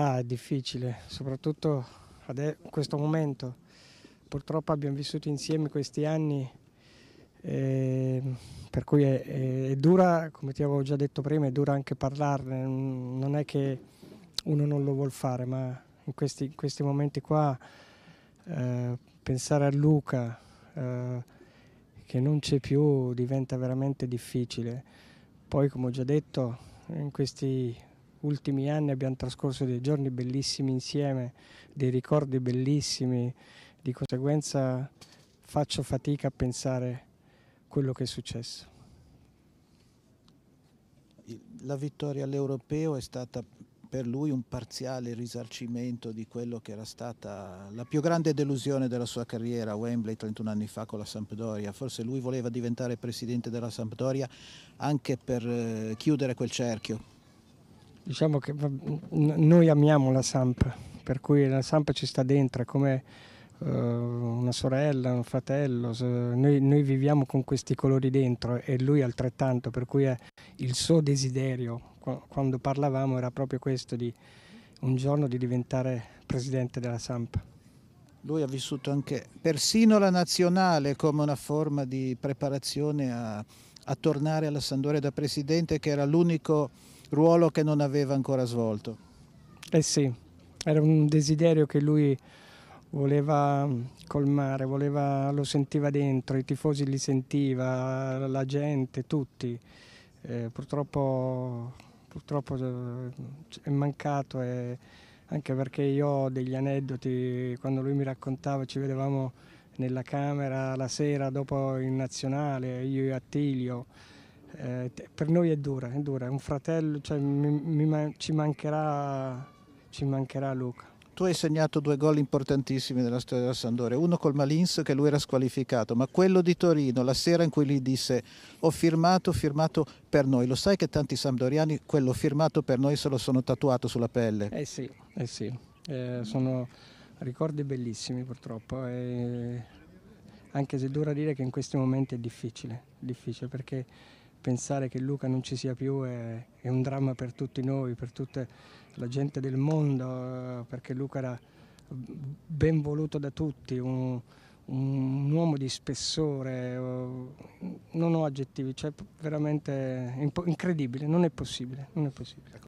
Ah, è difficile, soprattutto adesso, in questo momento. Purtroppo abbiamo vissuto insieme questi anni, eh, per cui è, è, è, dura, come ti avevo già detto prima, è dura anche parlarne. Non è che uno non lo vuol fare, ma in questi, in questi momenti qua eh, pensare a Luca eh, che non c'è più diventa veramente difficile. Poi, come ho già detto, in questi ultimi anni abbiamo trascorso dei giorni bellissimi insieme, dei ricordi bellissimi, di conseguenza faccio fatica a pensare quello che è successo. La vittoria all'Europeo è stata per lui un parziale risarcimento di quello che era stata la più grande delusione della sua carriera a Wembley 31 anni fa con la Sampdoria. Forse lui voleva diventare presidente della Sampdoria anche per eh, chiudere quel cerchio diciamo che noi amiamo la Samp, per cui la Samp ci sta dentro, è come eh, una sorella, un fratello, noi, noi, viviamo con questi colori dentro e lui altrettanto, per cui il suo desiderio quando parlavamo era proprio questo di un giorno di diventare presidente della Samp. Lui ha vissuto anche persino la nazionale come una forma di preparazione a, a tornare alla Sandoria da presidente che era l'unico ruolo che non aveva ancora svolto. Eh sì, era un desiderio che lui voleva colmare, voleva, lo sentiva dentro, i tifosi li sentiva, la gente, tutti. Eh, purtroppo, purtroppo eh, è mancato e eh, anche perché io ho degli aneddoti, quando lui mi raccontava ci vedevamo nella camera la sera dopo il nazionale, io e Attilio eh, per noi è dura, è dura, è un fratello, cioè, mi, mi, ci, mancherà, ci mancherà Luca tu hai segnato due gol importantissimi nella storia della Sandore, uno col Malins che lui era squalificato, ma quello di Torino, la sera in cui lui disse ho firmato, ho firmato per noi, lo sai che tanti sandoriani quello firmato per noi se lo sono tatuato sulla pelle? Eh sì, eh sì, eh, sono ricordi bellissimi purtroppo, eh, anche se dura dire che in questi momenti è difficile, difficile perché pensare che Luca non ci sia più è, è, un dramma per tutti noi, per tutta la gente del mondo, eh, perché Luca era ben voluto da tutti, un, un uomo di spessore, eh, non ho aggettivi, cioè veramente incredibile, non è possibile. Non è possibile.